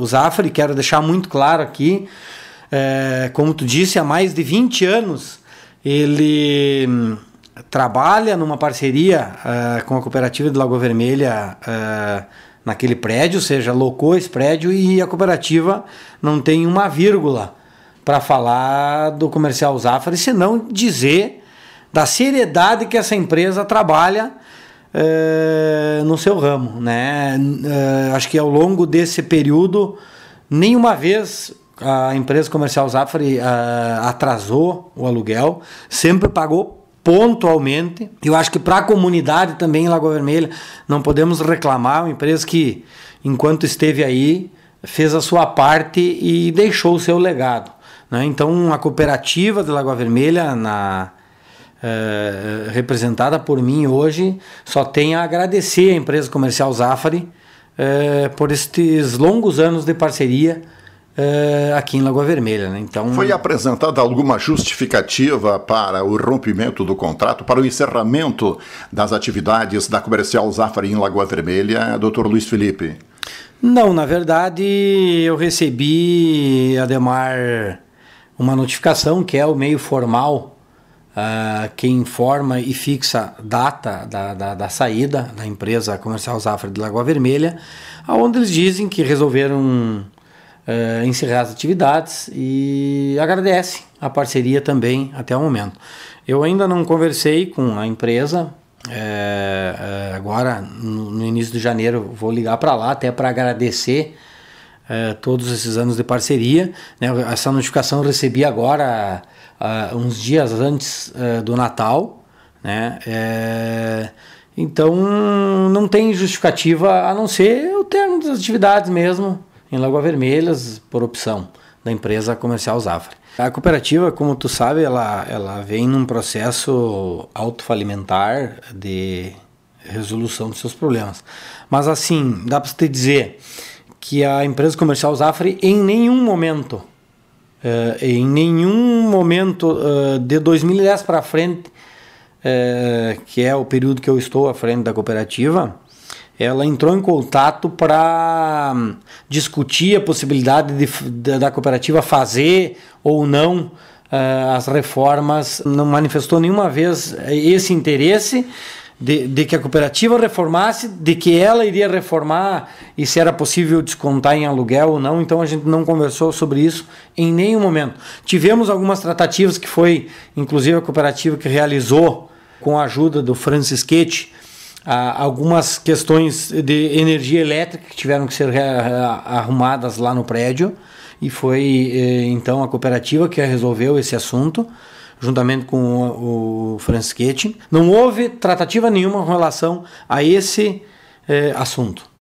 O Zafari, quero deixar muito claro aqui, é, como tu disse, há mais de 20 anos ele hum, trabalha numa parceria é, com a cooperativa de Lagoa Vermelha é, naquele prédio, ou seja, locou esse prédio e a cooperativa não tem uma vírgula para falar do comercial Zafari, senão dizer da seriedade que essa empresa trabalha eh, no seu ramo, né? Eh, acho que ao longo desse período, nenhuma vez a empresa comercial Zafari eh, atrasou o aluguel, sempre pagou pontualmente. Eu acho que para a comunidade também em Lagoa Vermelha não podemos reclamar, uma empresa que enquanto esteve aí fez a sua parte e deixou o seu legado. Né? Então a cooperativa de Lagoa Vermelha na eh, representada por mim hoje, só tenho a agradecer à empresa comercial Zafari é, por estes longos anos de parceria é, aqui em Lagoa Vermelha. Né? Então, Foi apresentada alguma justificativa para o rompimento do contrato, para o encerramento das atividades da comercial Zafari em Lagoa Vermelha, doutor Luiz Felipe? Não, na verdade, eu recebi, Ademar, uma notificação que é o meio formal uh, quem informa e fixa data da, da, da saída da empresa comercial Zafra de Lagoa Vermelha, aonde eles dizem que resolveram uh, encerrar as atividades e agradece a parceria também até o momento. Eu ainda não conversei com a empresa, é, agora no, no, início de janeiro vou ligar para lá até para agradecer é, todos esses anos de parceria. Né? Essa notificação eu recebi agora uh, uns dias antes uh, do Natal, né? É, então não tem justificativa a não ser o termo das atividades mesmo em Lagoa Vermelhas por opção da empresa comercial Zafre. A cooperativa, como tu sabe, ela, ela vem num processo autofalimentar de resolução dos seus problemas. Mas assim, dá para te dizer que a empresa comercial Zafre em nenhum momento, eh, em nenhum momento uh, de 2010 para frente, uh, que é o período que eu estou à frente da cooperativa, ela entrou em contato para hum, discutir a possibilidade de, de, da cooperativa fazer ou não eh, as reformas. Não manifestou nenhuma vez esse interesse de, de que a cooperativa reformasse, de que ela iria reformar e se era possível descontar em aluguel ou não. Então a gente não conversou sobre isso em nenhum momento. Tivemos algumas tratativas que foi, inclusive, a cooperativa que realizou com a ajuda do Francisquete algumas questões de energia elétrica que tiveram que ser eh, arrumadas lá no prédio e foi eh, então a cooperativa que resolveu esse assunto juntamente com o, o Franz Não houve tratativa nenhuma com relação a esse eh, assunto.